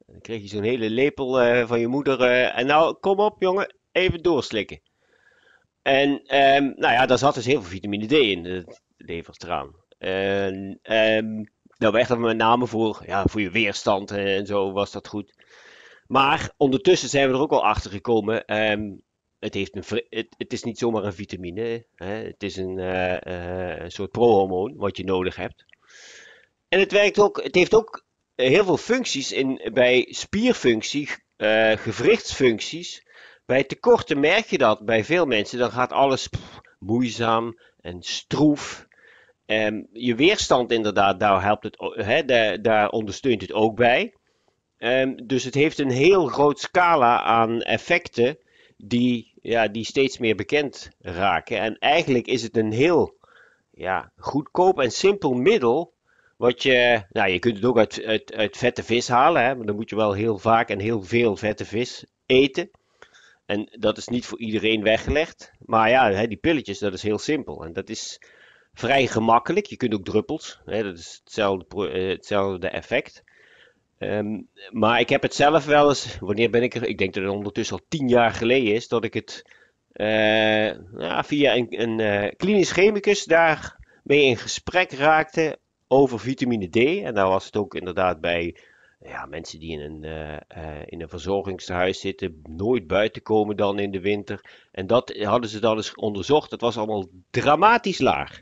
Dan kreeg je zo'n hele lepel eh, van je moeder. Eh, en nou, kom op jongen, even doorslikken. En ehm, nou ja, daar zat dus heel veel vitamine D in, de levertraan. En ehm, nou echt dat met name voor, ja, voor je weerstand eh, en zo was dat goed. Maar ondertussen zijn we er ook al achter gekomen. Ehm, het, heeft een, het, is niet zomaar een vitamine. Hè? Het is een, uh, uh, soort prohormoon wat je nodig hebt. En het, werkt ook, het heeft ook heel veel functies in, bij spierfunctie, uh, gewrichtsfuncties. Bij tekorten merk je dat bij veel mensen. Dan gaat alles moeizaam en stroef. Ehm, je weerstand inderdaad, daar, helpt het, daar, daar, ondersteunt het ook bij. Ehm, dus het heeft een heel groot scala aan effecten die, ja, die steeds meer bekend raken. En eigenlijk is het een heel ja, goedkoop en simpel middel. Wat je, nou, je kunt het ook uit, vette vis halen, hè, maar dan moet je wel heel vaak en heel veel vette vis eten. En dat is niet voor iedereen weggelegd. Maar ja, die pilletjes, dat is heel simpel. En dat is, vrij gemakkelijk. Je kunt ook druppels, hè, dat is hetzelfde, eh, hetzelfde effect. Ehm, maar ik heb het zelf wel eens, wanneer ben ik er? Ik denk dat het ondertussen al tien jaar geleden is dat ik het eh, nou, via een, een eh, klinisch chemicus daarmee in gesprek raakte over vitamine D. En daar was het ook inderdaad bij ja, mensen die in een, in een verzorgingshuis zitten, nooit buiten komen dan in de winter. En dat hadden ze dan eens onderzocht. Dat was allemaal dramatisch laag.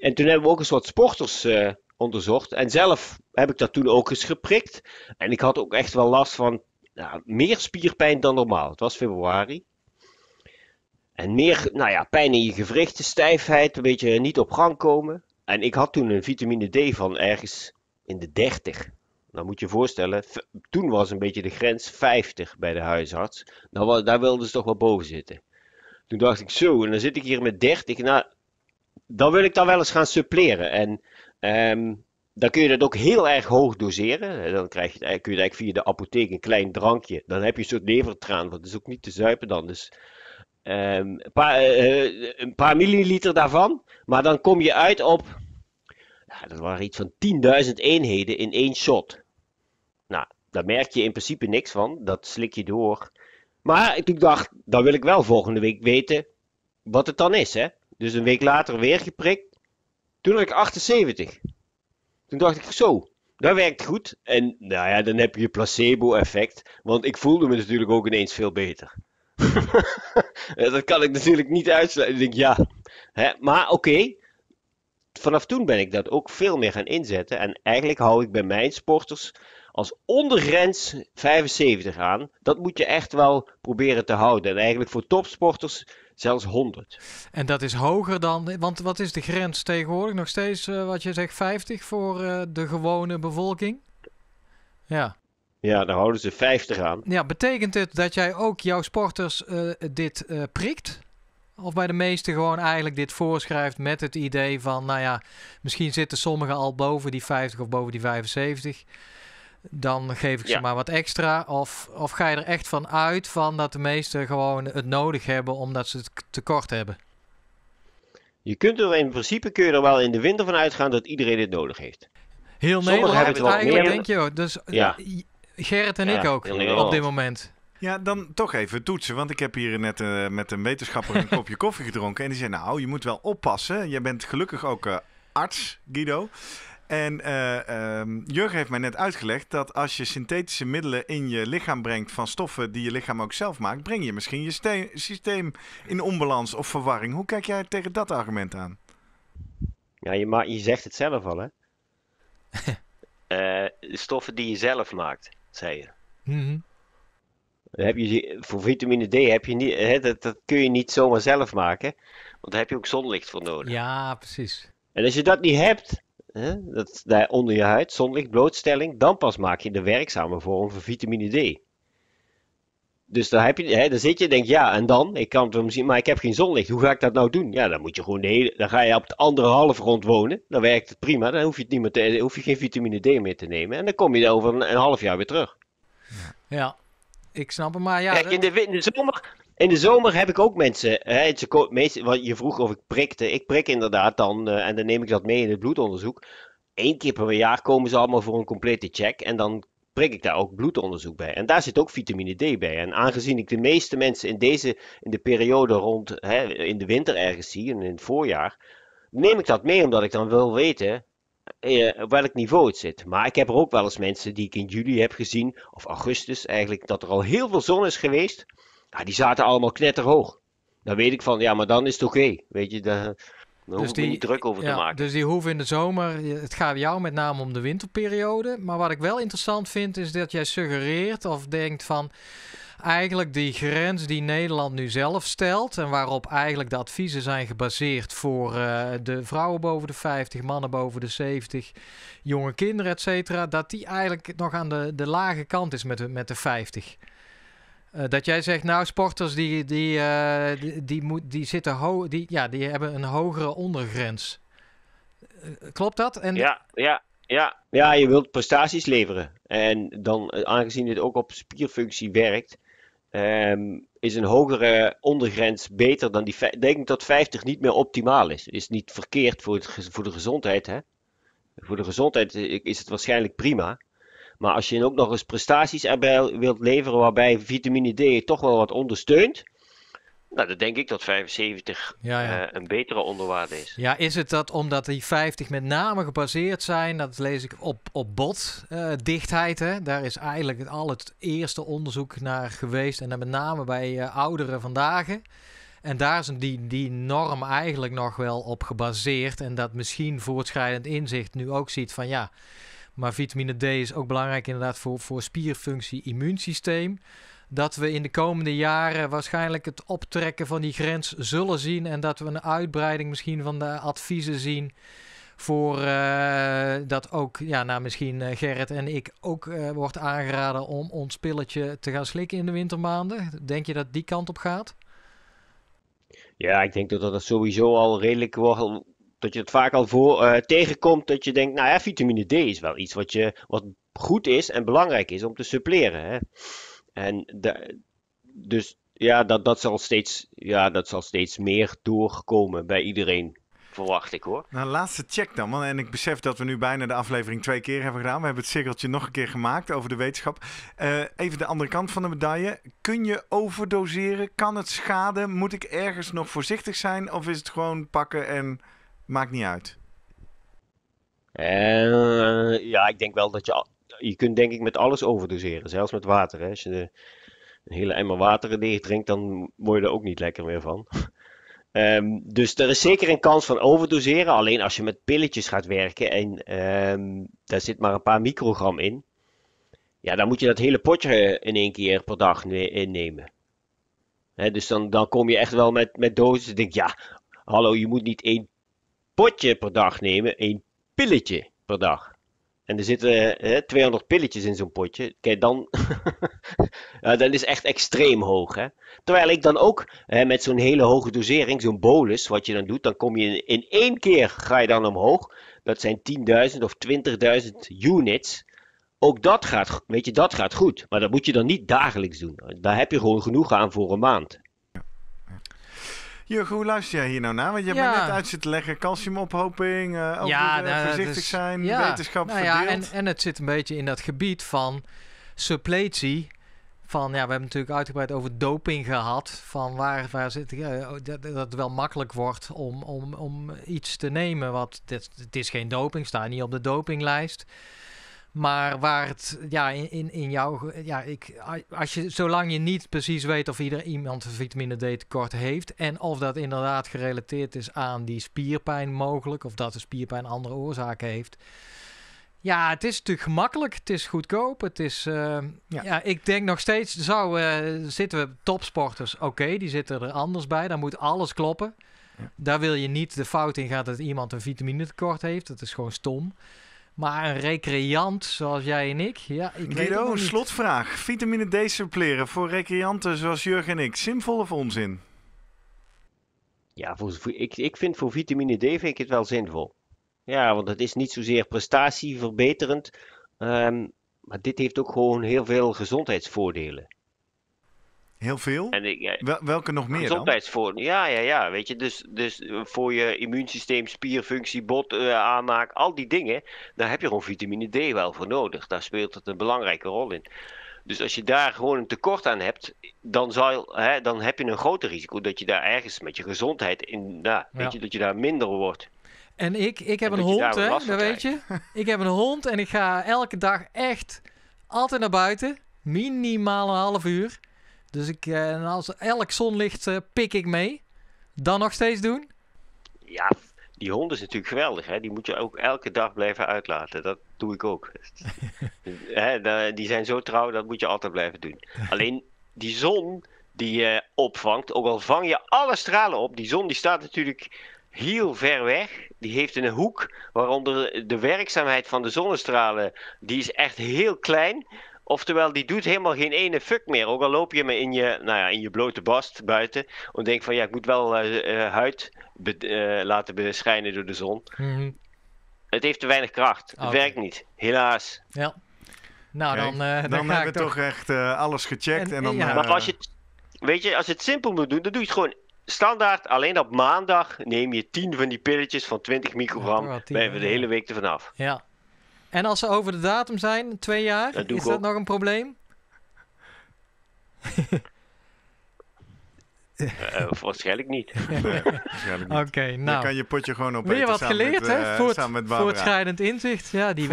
En toen hebben we ook eens wat sporters eh, onderzocht. En zelf heb ik dat toen ook eens geprikt. En ik had ook echt wel last van nou, meer spierpijn dan normaal. Het was februari. En meer nou ja, pijn in je gewrichten, stijfheid, een beetje niet op gang komen. En ik had toen een vitamine D van ergens in de 30. Dan moet je je voorstellen, toen was een beetje de grens 50 bij de huisarts. Nou, daar wilden ze toch wel boven zitten. Toen dacht ik zo, en dan zit ik hier met 30. Nou, dan wil ik dan wel eens gaan suppleren. En ehm, dan kun je dat ook heel erg hoog doseren. Dan krijg je, kun je eigenlijk via de apotheek een klein drankje. Dan heb je een soort levertraan, want dat is ook niet te zuipen dan. Dus ehm, een, paar, eh, eh, een, paar, milliliter daarvan. Maar dan kom je uit op, dat waren iets van 10.000 eenheden in één shot. Nou, daar merk je in principe niks van. Dat slik je door. Maar ik dacht, dan wil ik wel volgende week weten wat het dan is, hè. Dus een week later weer geprikt. Toen had ik 78. Toen dacht ik, zo, dat werkt goed. En nou ja, dan heb je placebo-effect. Want ik voelde me natuurlijk ook ineens veel beter. dat kan ik natuurlijk niet uitsluiten. Ik denk, ja. Maar oké, vanaf toen ben ik dat ook veel meer gaan inzetten. En eigenlijk hou ik bij mijn sporters als ondergrens 75 aan. Dat moet je echt wel proberen te houden. En eigenlijk voor topsporters zelfs 100. En dat is hoger dan, want wat is de grens tegenwoordig? Nog steeds, eh, wat je zegt, 50 voor eh, de gewone bevolking? Ja. Ja, daar houden ze 50 aan. Ja, betekent dit dat jij ook jouw sporters eh, dit prikt? Of bij de meesten gewoon eigenlijk dit voorschrijft met het idee van, nou ja, misschien zitten sommigen al boven die 50 of boven die 75 dan geef ik ze maar wat extra. Of, of ga je er echt van uit van dat de meesten gewoon het nodig hebben omdat ze het tekort hebben? Je kunt er in principe kun je er wel in de winter van uitgaan dat iedereen het nodig heeft. Heel Nederland hebben het wel meer. denk je. Dus eh, ja. Gerrit en ik ook op dit moment. Ja, dan toch even toetsen. Want ik heb hier net eh, met een wetenschapper een kopje koffie gedronken. En die zei, nou, je moet wel oppassen. Je bent gelukkig ook eh, arts, Guido. En uh, Jurgen heeft mij net uitgelegd dat als je synthetische middelen in je lichaam brengt van stoffen die je lichaam ook zelf maakt, breng je misschien je systeem in onbalans of verwarring. Hoe kijk jij tegen dat argument aan? Ja, je, je zegt het zelf al, hè? Eh, stoffen die je zelf maakt, zei je. Mhm. heb je voor vitamine D heb je niet, hè, dat, dat kun je niet zomaar zelf maken, want daar heb je ook zonlicht voor nodig. Ja, precies. En als je dat niet hebt, hè, dat, daar onder je huid, zonlicht, blootstelling, dan pas maak je de werkzame vorm van vitamine D. Dus daar, heb je, hè, zit je en denk ja, en dan? Ik kan het wel zien, maar ik heb geen zonlicht. Hoe ga ik dat nou doen? Ja, dan moet je gewoon de hele, dan ga je op het andere half rond wonen. Dan werkt het prima. Dan hoef je, niet te, hoef je geen vitamine D meer te nemen. En dan kom je over een, half jaar weer terug. Ja, ik snap het maar ja... Kijk, in de, in de zomer, in de zomer heb ik ook mensen. Hè, meest, wat je vroeg of ik prikte. Ik prik inderdaad dan, eh, en dan neem ik dat mee in het bloedonderzoek. Eén keer per jaar komen ze allemaal voor een complete check. En dan prik ik daar ook bloedonderzoek bij. En daar zit ook vitamine D bij. En aangezien ik de meeste mensen in deze in de periode rond hè, in de winter ergens zie en in het voorjaar, neem ik dat mee omdat ik dan wil weten eh, op welk niveau het zit. Maar ik heb er ook wel eens mensen die ik in juli heb gezien, of augustus eigenlijk, dat er al heel veel zon is geweest. Ja, die zaten allemaal knetterhoog. Dan weet ik van, ja, maar dan is het oké. Weet je, daar, dus hoef dus die, niet druk over te maken. Dus die hoeven in de zomer, het gaat jou met name om de winterperiode. Maar wat ik wel interessant vind, is dat jij suggereert of denkt van eigenlijk die grens die Nederland nu zelf stelt en waarop eigenlijk de adviezen zijn gebaseerd voor eh, de vrouwen boven de 50, mannen boven de 70, jonge kinderen, et cetera, dat die eigenlijk nog aan de, de lage kant is met, met de 50. Eh, dat jij zegt, nou, sporters die, die, eh, die, die, moet, die, zitten die, ja, die hebben een hogere ondergrens. Eh, klopt dat? En... Ja, ja, ja. ja, je wilt prestaties leveren. En dan, aangezien dit ook op spierfunctie werkt, ehm, is een hogere ondergrens beter dan die. Ik denk dat 50 niet meer optimaal is. Is niet verkeerd voor, het, voor de gezondheid, hè? Voor de gezondheid is het waarschijnlijk prima. Maar als je ook nog eens prestaties erbij wilt leveren waarbij vitamine D toch wel wat ondersteunt. Nou, dan denk ik dat 75 eh, een betere onderwaarde is. Ja, is het dat omdat die 50 met name gebaseerd zijn, dat lees ik op, op botdichtheid. Eh, daar is eigenlijk al het eerste onderzoek naar geweest. En met name bij eh, ouderen vandaag. En daar is die, die norm eigenlijk nog wel op gebaseerd. En dat misschien voortschrijdend inzicht nu ook ziet van ja maar vitamine D is ook belangrijk inderdaad voor, voor spierfunctie, immuunsysteem. Dat we in de komende jaren waarschijnlijk het optrekken van die grens zullen zien. En dat we een uitbreiding misschien van de adviezen zien. Voor eh, dat ook, ja, nou misschien eh, Gerrit en ik ook uh, wordt aangeraden om ons pilletje te gaan slikken in de wintermaanden. Denk je dat die kant op gaat? Ja, ik denk dat dat sowieso al redelijk wel dat je het vaak al voor, eh, tegenkomt dat je denkt, nou ja, vitamine D is wel iets wat, je, wat goed is en belangrijk is om te suppleren. Hè? En de, dus ja, dat, dat, zal steeds, ja, dat zal steeds meer doorkomen bij iedereen. Verwacht ik hoor. Nou, laatste check dan, man. En ik besef dat we nu bijna de aflevering twee keer hebben gedaan. We hebben het cirkeltje nog een keer gemaakt over de wetenschap. Eh, even de andere kant van de medaille. Kun je overdoseren? Kan het schaden? Moet ik ergens nog voorzichtig zijn? Of is het gewoon pakken en Maakt niet uit. Eh, ja, ik denk wel dat je. Je kunt denk ik met alles overdoseren, zelfs met water. Hè. Als je een hele emmer water dicht drinkt, dan word je er ook niet lekker meer van. Ehm, dus er is zeker een kans van overdoseren. Alleen als je met pilletjes gaat werken en ehm, daar zit maar een paar microgram in. Ja, dan moet je dat hele potje in één keer per dag innemen. dus dan, dan kom je echt wel met, met doses. denk, ja, hallo, je moet niet één potje per dag nemen, één pilletje per dag. En er zitten hè, 200 pilletjes in zo'n potje. Kijk, dan ja, eh, dat is echt extreem hoog. Hè? Terwijl ik dan ook hè, met zo'n hele hoge dosering, zo'n bolus, wat je dan doet, dan kom je in, één keer ga je dan omhoog. Dat zijn 10.000 of 20.000 units. Ook dat gaat, weet je, dat gaat goed. Maar dat moet je dan niet dagelijks doen. Daar heb je gewoon genoeg aan voor een maand. Jurgen, hoe luister jij hier nou naar? Want je hebt net uit zitten leggen. Calciumophoping, uh, ja, eh, nou, voorzichtig dus- zijn, wetenschap nou verdeeld. Ja, en, en het zit een beetje in dat gebied van suppletie. Van, ja, we hebben natuurlijk uitgebreid over doping gehad. Van waar, waar zit ja, eh, oh, dat, dat het wel makkelijk wordt om, om, om iets te nemen. Wat, dit, het is geen doping, staat niet op de dopinglijst. Maar waar het, ja, in, in jouw, ja, ik, als je, zolang je niet precies weet of ieder iemand vitamine D tekort heeft en of dat inderdaad gerelateerd is aan die spierpijn mogelijk, of dat de spierpijn andere oorzaken heeft. Ja, het is natuurlijk gemakkelijk. Het is goedkoop. Het is, eh, ja. ik denk nog steeds, zou, eh, zitten we topsporters, oké, die zitten er anders bij. Daar moet alles kloppen. Daar wil je niet de fout in gaan dat iemand een vitamine tekort heeft. Dat is gewoon stom. Maar een recreant zoals jij en ik, ja, ik Guido, weet een slotvraag. Vitamine D suppleren voor recreanten zoals Jurgen en ik, zinvol of onzin? Ja, voor, ik, ik vind voor vitamine D vind ik het wel zinvol. Ja, want het is niet zozeer prestatieverbeterend, ehm, maar dit heeft ook gewoon heel veel gezondheidsvoordelen. Heel veel? ja, Wel, welke nog meer dan? Voor, ja, ja, ja. Weet je, dus, dus eh, voor je immuunsysteem, spierfunctie, bot, eh, aanmaak, al die dingen, daar heb je gewoon vitamine D wel voor nodig. Daar speelt het een belangrijke rol in. Dus als je daar gewoon een tekort aan hebt, dan, zal, hè, dan heb je een groter risico dat je daar ergens met je gezondheid in, nou, weet je, dat je daar minder wordt. En ik, ik heb een hond, hè, dat weet je. Ik heb een hond en ik ga elke dag echt altijd naar buiten. Minimaal een half uur. Dus ik, eh, als elk zonlicht eh, pik ik mee. Dan nog steeds doen? Ja, die hond is natuurlijk geweldig. Hè? Die moet je ook elke dag blijven uitlaten. Dat doe ik ook. die zijn zo trouw, dat moet je altijd blijven doen. Alleen die zon die je eh, opvangt, ook al vang je alle stralen op, die zon die staat natuurlijk heel ver weg. Die heeft een hoek waaronder de werkzaamheid van de zonnestralen, die is echt heel klein. Oftewel, die doet helemaal geen ene fuck meer. Ook al loop je me in je, nou ja, in je blote bast buiten. En denk van ja, ik moet wel eh, eh, huid eh, laten beschijnen door de zon. Mhm. Het heeft te weinig kracht. Het ah, werkt niet. Helaas. Ja. Nou, dan, dan, hebben we toch, echt alles gecheckt. En, dan, ja. als je, weet je, als je het simpel moet doen, dan doe je het gewoon standaard. Alleen op maandag neem je 10 van die pilletjes van 20 microgram. Ja, we de hele week er vanaf. Ja. En als ze over de datum zijn, twee jaar, is dat nog een probleem? Eh, waarschijnlijk niet. Oké, nou. kan je potje gewoon op Weer wat geleerd, hè? Eh, voortschrijdend inzicht. Ja, die,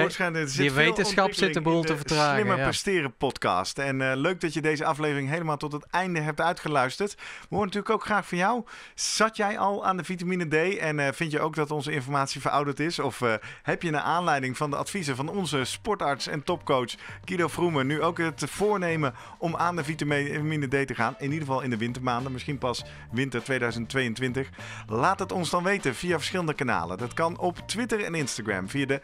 wetenschap zit de boel te vertragen. Slimmer presteren podcast. En eh, leuk dat je deze aflevering helemaal tot het einde hebt uitgeluisterd. We horen natuurlijk ook graag van jou. Zat jij al aan de vitamine D? En vind je ook dat onze informatie verouderd is? Of heb je naar aanleiding van de adviezen van onze sportarts en topcoach Guido Vroemen nu ook het voornemen om aan de vitamine D te gaan? In ieder geval in de wintermaanden. Misschien Pas winter 2022? Laat het ons dan weten via verschillende kanalen. Dat kan op Twitter en Instagram via de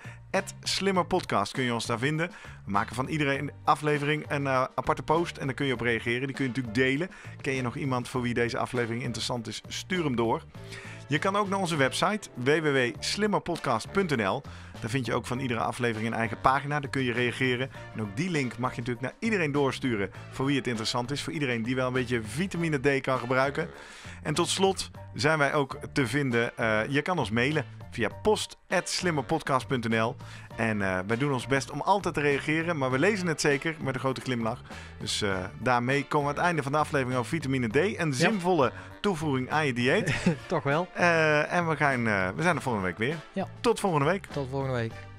@slimmerpodcast kun je ons daar vinden. We maken van iedere aflevering een eh, aparte post en daar kun je op reageren. Die kun je natuurlijk delen. Ken je nog iemand voor wie deze aflevering interessant is? Stuur hem door. Je kan ook naar onze website www.slimmerpodcast.nl. Daar vind je ook van iedere aflevering een eigen pagina. Daar kun je reageren. En ook die link mag je natuurlijk naar iedereen doorsturen voor wie het interessant is. Voor iedereen die wel een beetje vitamine D kan gebruiken. En tot slot zijn wij ook te vinden. Eh, je kan ons mailen via post.slimmerpodcast.nl. En eh, wij doen ons best om altijd te reageren, maar we lezen het zeker met een grote glimlach. Dus eh, daarmee komen we aan het einde van de aflevering over vitamine D. Een zinvolle toevoeging aan je dieet. Toch wel. en we, gaan, we zijn er volgende week weer. Ja. Tot volgende week. Tot volgende week.